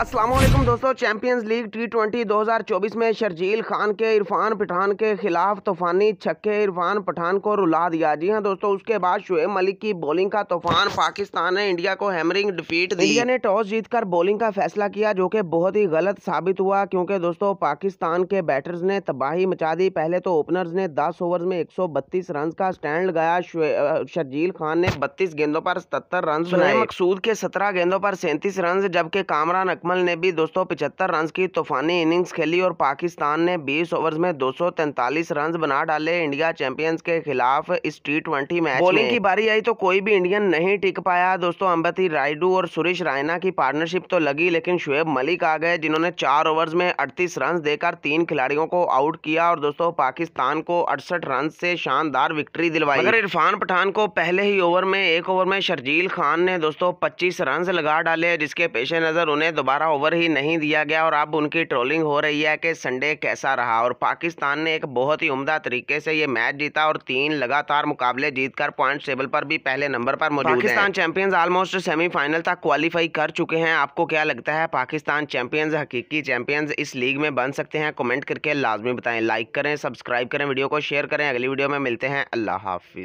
असलम दोस्तों champions league T twenty दो हज़ार चौबीस में शर्जील खान के इरफान पठान के खिलाफ तूफानी छक्के इरफान पठान को रुला दिया जी हाँ दोस्तों उसके बाद शुएब मलिक की बॉलिंग का तूफान पाकिस्तान ने इंडिया को हैमरिंग डिफीट दी इंडिया ने टॉस जीतकर बॉलिंग का फैसला किया जो कि बहुत ही गलत साबित हुआ क्योंकि दोस्तों पाकिस्तान के बैटर्स ने तबाही मचा दी पहले तो ओपनर्स ने दस ओवर में एक सौ बत्तीस रन का स्टैंड लगाया शर्जील खान ने बत्तीस गेंदों पर सतर रन बनाए मकसूद के सत्रह गेंदों पर सैंतीस रन जबकि कामरान अकमल ने भी दोस्तों पिछहत्तर रन की तूफानी इनिंग्स खेली और पाकिस्तान ने 20 ओवर्स में 243 रन बना डाले इंडिया चैंपियंस के खिलाफ इस टी ट्वेंटी मैच बॉलिंग की बारी आई तो कोई भी इंडियन नहीं टिक पाया दोस्तों अंबती रायडू और सुरेश रायना की पार्टनरशिप तो लगी लेकिन शुएब मलिक आ गए जिन्होंने चार ओवर्स में अड़तीस रन देकर तीन खिलाड़ियों को आउट किया और दोस्तों पाकिस्तान को अड़सठ रन से शानदार विक्ट्री दिलवाई अगर इरफान पठान को पहले ही ओवर में एक ओवर में शर्जील खान ने दोस्तों पच्चीस रन लगा डाले जिसके पेशे नजर उन्हें दोबारा दोबारा ओवर ही नहीं दिया गया और अब उनकी ट्रोलिंग हो रही है कि संडे कैसा रहा और पाकिस्तान ने एक बहुत ही उमदा तरीके से ये मैच जीता और तीन लगातार मुकाबले जीतकर पॉइंट टेबल पर भी पहले नंबर पर मौजूद पाकिस्तान चैंपियंस ऑलमोस्ट सेमीफाइनल तक क्वालिफाई कर चुके हैं आपको क्या लगता है पाकिस्तान चैंपियंस हकीकी चैंपियंस इस लीग में बन सकते हैं कमेंट करके लाजमी बताएं लाइक करें सब्सक्राइब करें वीडियो को शेयर करें अगली वीडियो में मिलते हैं अल्लाह हाफिज